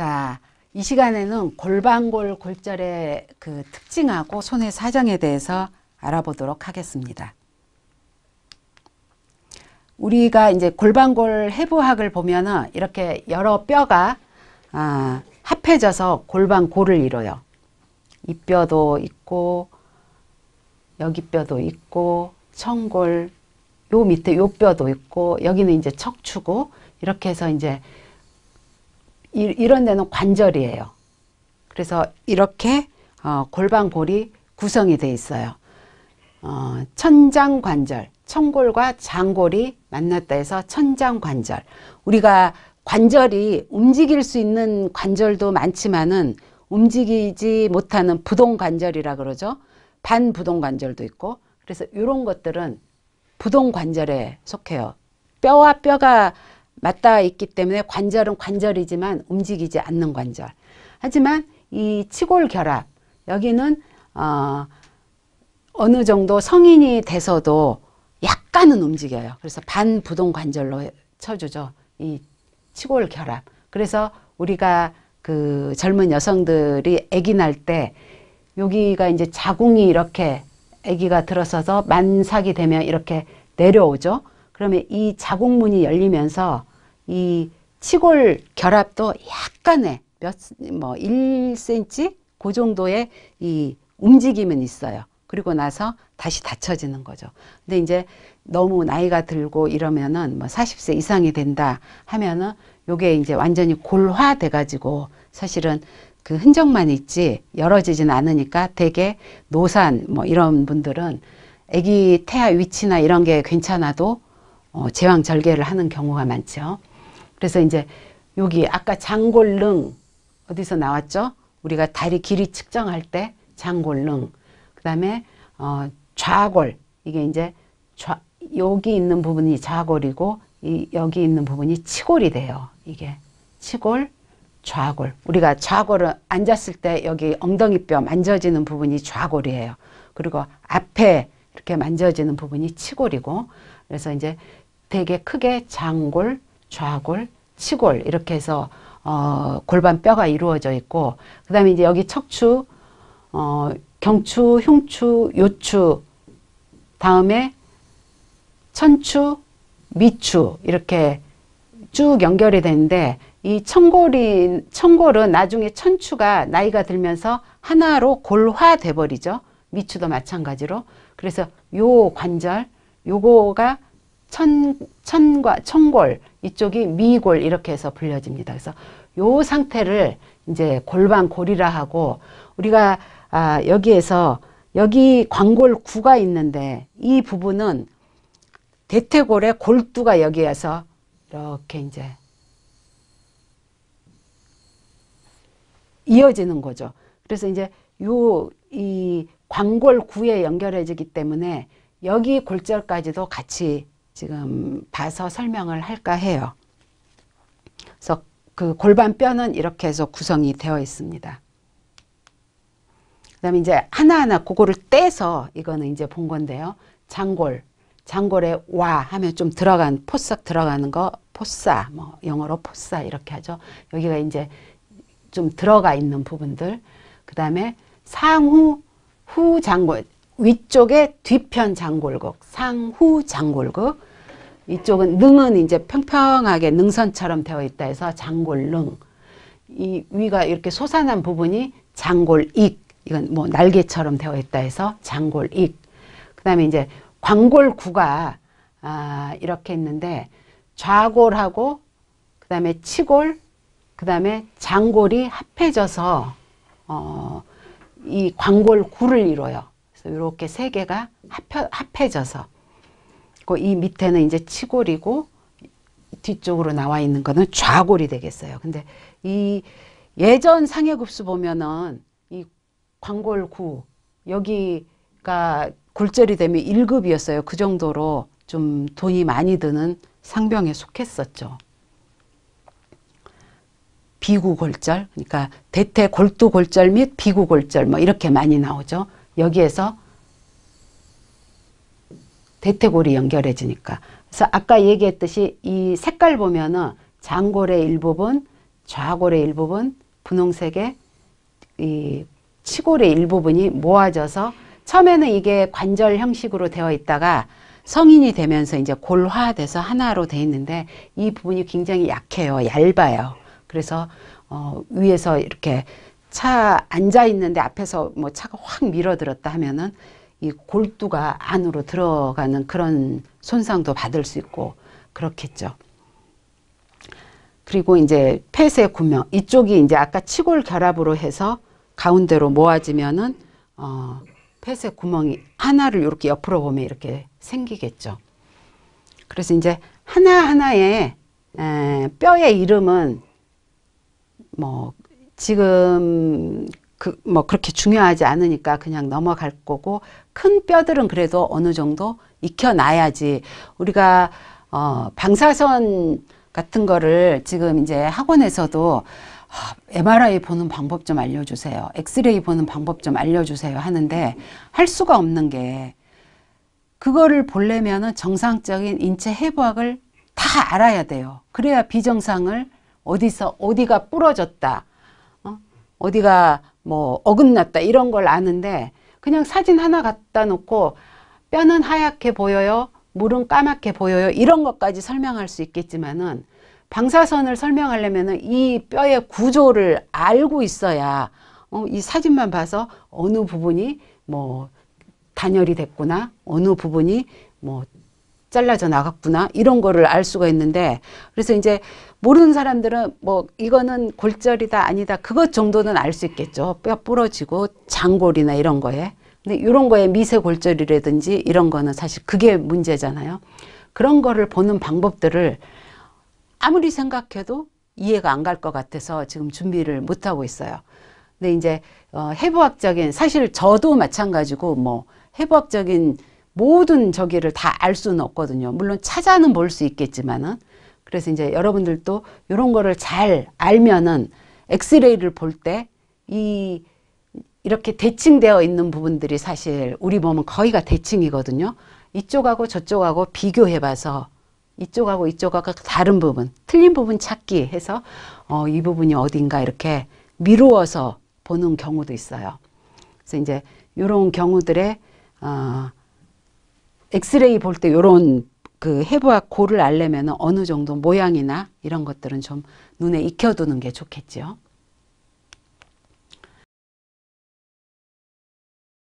자, 이 시간에는 골반골 골절의 그 특징하고 손의 사정에 대해서 알아보도록 하겠습니다. 우리가 이제 골반골 해부학을 보면은 이렇게 여러 뼈가 아, 합해져서 골반골을 이뤄요. 이 뼈도 있고 여기 뼈도 있고 청골 요 밑에 요 뼈도 있고 여기는 이제 척추고 이렇게 해서 이제 이, 런 데는 관절이에요. 그래서 이렇게 어, 골반골이 구성이 돼 있어요. 어, 천장관절, 천골과 장골이 만났다 해서 천장관절. 우리가 관절이 움직일 수 있는 관절도 많지만은 움직이지 못하는 부동관절이라 그러죠. 반부동관절도 있고 그래서 이런 것들은 부동관절에 속해요. 뼈와 뼈가 맞닿아 있기 때문에 관절은 관절이지만 움직이지 않는 관절. 하지만 이 치골 결합 여기는 어, 어느 정도 성인이 돼서도 약간은 움직여요. 그래서 반부동 관절로 쳐주죠. 이 치골 결합. 그래서 우리가 그 젊은 여성들이 아기 날 때 여기가 이제 자궁이 이렇게 아기가 들어서서 만삭이 되면 이렇게 내려오죠. 그러면 이 자궁문이 열리면서 이 치골 결합도 약간의 몇뭐 1cm 그 정도의 이 움직임은 있어요. 그리고 나서 다시 다쳐지는 거죠. 근데 이제 너무 나이가 들고 이러면은 뭐 40세 이상이 된다 하면은 요게 이제 완전히 골화돼 가지고 사실은 그 흔적만 있지 열어지진 않으니까 대개 노산 뭐 이런 분들은 아기 태아 위치나 이런 게 괜찮아도 어, 제왕 절개를 하는 경우가 많죠. 그래서 이제 여기 아까 장골릉 어디서 나왔죠? 우리가 다리 길이 측정할 때장골릉그 다음에 어, 좌골 이게 이제 좌, 여기 있는 부분이 좌골이고 이, 여기 있는 부분이 치골이 돼요 이게 치골 좌골 우리가 좌골을 앉았을 때 여기 엉덩이뼈 만져지는 부분이 좌골이에요 그리고 앞에 이렇게 만져지는 부분이 치골이고 그래서 이제 되게 크게 장골 좌골, 치골 이렇게 해서 어, 골반 뼈가 이루어져 있고 그 다음에 이제 여기 척추, 어, 경추, 흉추, 요추 다음에 천추, 미추 이렇게 쭉 연결이 되는데 이천골인천골은 나중에 천추가 나이가 들면서 하나로 골화돼 버리죠. 미추도 마찬가지로. 그래서 요 관절 요거가 천, 천과 천골 이쪽이 미골 이렇게 해서 불려집니다. 그래서 요 상태를 이제 골반 골이라 하고 우리가 아, 여기에서 여기 광골구가 있는데 이 부분은 대퇴골의 골두가 여기에서 이렇게 이제 이어지는 거죠. 그래서 이제 요 이 광골구에 연결해지기 때문에 여기 골절까지도 같이 지금 봐서 설명을 할까 해요. 그래서 그 골반 뼈는 이렇게 해서 구성이 되어 있습니다. 그 다음에 이제 하나하나 그거를 떼서 이거는 이제 본 건데요. 장골, 장골에 와 하면 좀 들어간, 포싹 들어가는 거, 포싸, 뭐 영어로 포싸 이렇게 하죠. 여기가 이제 좀 들어가 있는 부분들. 그 다음에 상후, 후 장골, 위쪽에 뒤편 장골극, 상후 장골극, 이쪽은 능은 이제 평평하게 능선처럼 되어 있다 해서 장골능. 이 위가 이렇게 솟아난 부분이 장골익. 이건 뭐 날개처럼 되어 있다 해서 장골익. 그 다음에 이제 광골구가 아, 이렇게 있는데 좌골하고 그 다음에 치골 그 다음에 장골이 합해져서 어, 이 광골구를 이뤄요. 그래서 이렇게 세 개가 합해, 합해져서 그 이 밑에는 이제 치골이고 뒤쪽으로 나와 있는 거는 좌골이 되겠어요. 근데 이 예전 상해급수 보면은 이 광골구 여기가 골절이 되면 1급이었어요. 그 정도로 좀 돈이 많이 드는 상병에 속했었죠. 비구골절, 그러니까 대퇴골두골절 및 비구골절 뭐 이렇게 많이 나오죠. 여기에서 대퇴골이 연결해 지니까 그래서 아까 얘기했듯이 이 색깔 보면은 장골의 일부분 좌골의 일부분 분홍색의 이 치골의 일부분이 모아져서 처음에는 이게 관절 형식으로 되어 있다가 성인이 되면서 이제 골화돼서 하나로 돼 있는데 이 부분이 굉장히 약해요 얇아요 그래서 어 위에서 이렇게 차 앉아 있는데 앞에서 뭐 차가 확 밀어들었다 하면은 이 골두가 안으로 들어가는 그런 손상도 받을 수 있고 그렇겠죠. 그리고 이제 폐쇄 구명 이쪽이 이제 아까 치골 결합으로 해서 가운데로 모아지면은 어 폐쇄 구멍이 하나를 이렇게 옆으로 보면 이렇게 생기겠죠. 그래서 이제 하나하나의 뼈의 이름은 뭐 지금 그, 뭐 그렇게 중요하지 않으니까 그냥 넘어갈 거고 큰 뼈들은 그래도 어느 정도 익혀놔야지 우리가 어, 방사선 같은 거를 지금 이제 학원에서도 MRI 어, 보는 방법 좀 알려주세요. 엑스레이 보는 방법 좀 알려주세요 하는데 할 수가 없는 게 그거를 보려면은 정상적인 인체 해부학을 다 알아야 돼요. 그래야 비정상을 어디서 어디가 부러졌다. 어디가 뭐 어긋났다 이런 걸 아는데 그냥 사진 하나 갖다 놓고 뼈는 하얗게 보여요 물은 까맣게 보여요 이런 것까지 설명할 수 있겠지만은 방사선을 설명하려면 이 뼈의 구조를 알고 있어야 어, 이 사진만 봐서 어느 부분이 뭐 단열이 됐구나 어느 부분이 뭐 잘라져 나갔구나 이런 거를 알 수가 있는데 그래서 이제 모르는 사람들은 뭐 이거는 골절이다 아니다 그것 정도는 알 수 있겠죠 뼈 부러지고 장골이나 이런 거에 근데 이런 거에 미세 골절이라든지 이런 거는 사실 그게 문제잖아요 그런 거를 보는 방법들을 아무리 생각해도 이해가 안 갈 것 같아서 지금 준비를 못 하고 있어요 근데 이제 어, 해부학적인 사실 저도 마찬가지고 뭐 해부학적인 모든 저기를 다 알 수는 없거든요. 물론 찾아는 볼 수 있겠지만은 그래서 이제 여러분들도 이런 거를 잘 알면은 엑스레이를 볼 때 이 이렇게 대칭되어 있는 부분들이 사실 우리 몸은 거의가 대칭이거든요. 이쪽하고 저쪽하고 비교해 봐서 이쪽하고 이쪽하고 다른 부분, 틀린 부분 찾기 해서 어, 이 부분이 어딘가 이렇게 미루어서 보는 경우도 있어요. 그래서 이제 이런 경우들의 어, 엑스레이 볼 때 요런 그 해부학 고를 알려면 어느 정도 모양이나 이런 것들은 좀 눈에 익혀두는 게 좋겠지요.